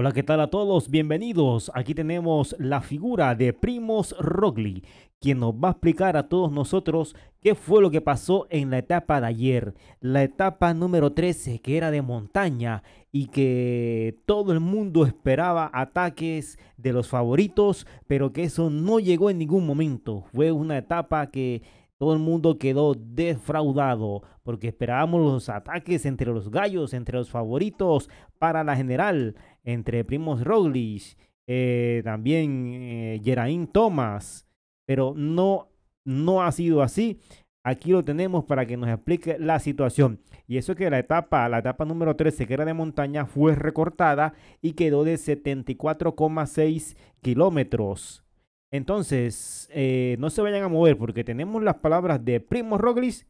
Hola, ¿qué tal a todos? Bienvenidos. Aquí tenemos la figura de Primos Rogli, quien nos va a explicar a todos nosotros qué fue lo que pasó en la etapa de ayer, la etapa número 13, que era de montaña y que todo el mundo esperaba ataques de los favoritos, pero que eso no llegó en ningún momento. Fue una etapa que todo el mundo quedó defraudado porque esperábamos los ataques entre los gallos, entre los favoritos para la general entre Primos Roglic, eh, también eh, Geraint Thomas, pero no, no ha sido así. Aquí lo tenemos para que nos explique la situación. Y eso es que la etapa, la etapa número 13, que era de montaña, fue recortada y quedó de 74,6 kilómetros. Entonces, eh, no se vayan a mover porque tenemos las palabras de primos Roglic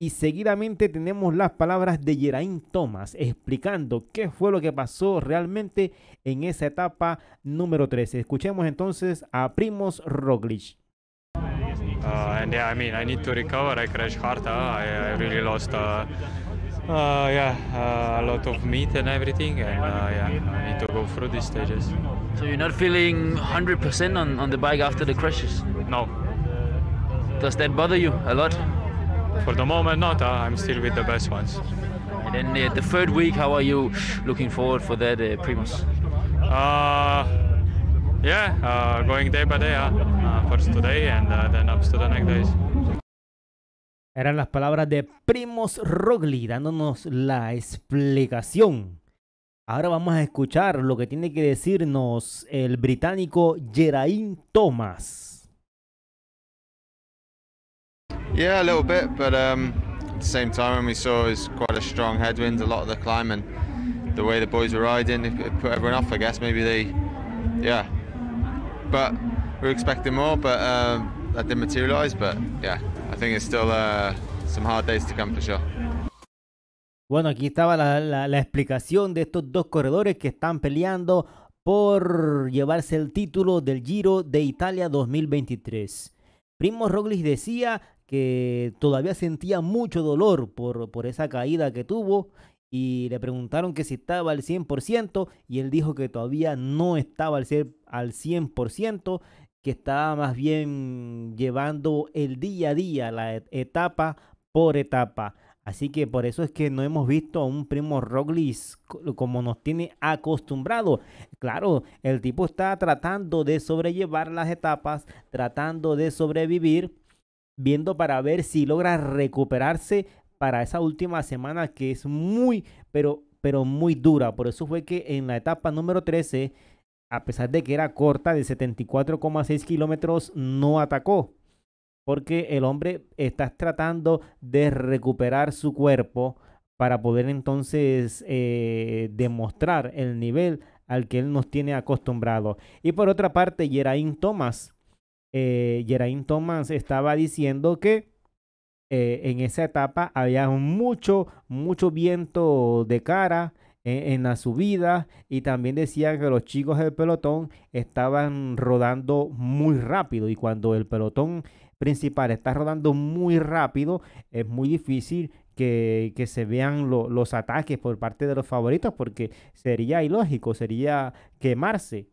y seguidamente tenemos las palabras de Geraint Thomas explicando qué fue lo que pasó realmente en esa etapa número 13. Escuchemos entonces a Primos Roglic. Uh, and yeah, I mean, I need to recover. I crashed hard. Uh, I, really lost, uh, uh yeah, a lot of meat and everything. And yeah, I need to go through these stages. So you're not feeling 100% on, on the bike after the crashes? No. Does that bother you a lot? For the moment, not. Uh, I'm still with the best ones. And then uh, the third week, how are you looking forward for that, uh, Primus? Uh, yeah, uh, going day by day. Uh, uh first today and uh, then up to the next days. Eran las palabras de Primos Rogli dándonos la explicación. Ahora vamos a escuchar lo que tiene que decirnos el británico Geraint Thomas. Yeah, a little bit, but um, at the same time, when we saw it was quite a strong headwind, a lot of the climb and the way the boys were riding, it put everyone off. I guess maybe they, yeah, but we were expecting more, but um, that didn't materialise. But yeah, I think it's still uh, some hard days to come for sure. Bueno, aquí estaba la, la, la explicación de estos dos corredores que están peleando por llevarse el título del Giro de Italia 2023. Primo Roglic decía que todavía sentía mucho dolor por, por esa caída que tuvo y le preguntaron que si estaba al 100% y él dijo que todavía no estaba al 100%, que estaba más bien llevando el día a día, la etapa por etapa. Así que por eso es que no hemos visto a un primo Roglic como nos tiene acostumbrado. Claro, el tipo está tratando de sobrellevar las etapas, tratando de sobrevivir, viendo para ver si logra recuperarse para esa última semana que es muy, pero, pero muy dura. Por eso fue que en la etapa número 13, a pesar de que era corta de 74,6 kilómetros, no atacó porque el hombre está tratando de recuperar su cuerpo para poder entonces eh, demostrar el nivel al que él nos tiene acostumbrado. Y por otra parte, Geraint Thomas, eh, Thomas estaba diciendo que eh, en esa etapa había mucho, mucho viento de cara, e-, en, la subida y también decía que los chicos del pelotón estaban rodando muy rápido y cuando el pelotón principal está rodando muy rápido es muy difícil que, se vean los ataques por parte de los favoritos porque sería ilógico, sería quemarse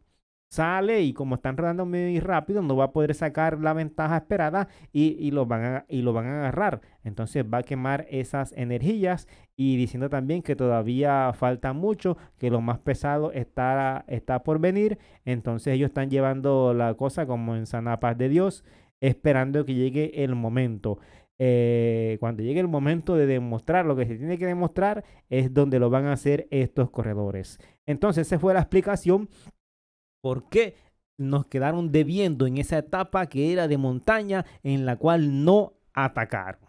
sale y como están rodando muy rápido, no va a poder sacar la ventaja esperada y, lo, van a, y lo van a agarrar. Entonces va a quemar esas energías y diciendo también que todavía falta mucho, que lo más pesado está, está por venir. Entonces ellos están llevando la cosa como en sana paz de Dios, esperando que llegue el momento. Eh, cuando llegue el momento de demostrar lo que se tiene que demostrar es donde lo van a hacer estos corredores. Entonces, esa fue la explicación ¿Por qué nos quedaron debiendo en esa etapa que era de montaña en la cual no atacaron.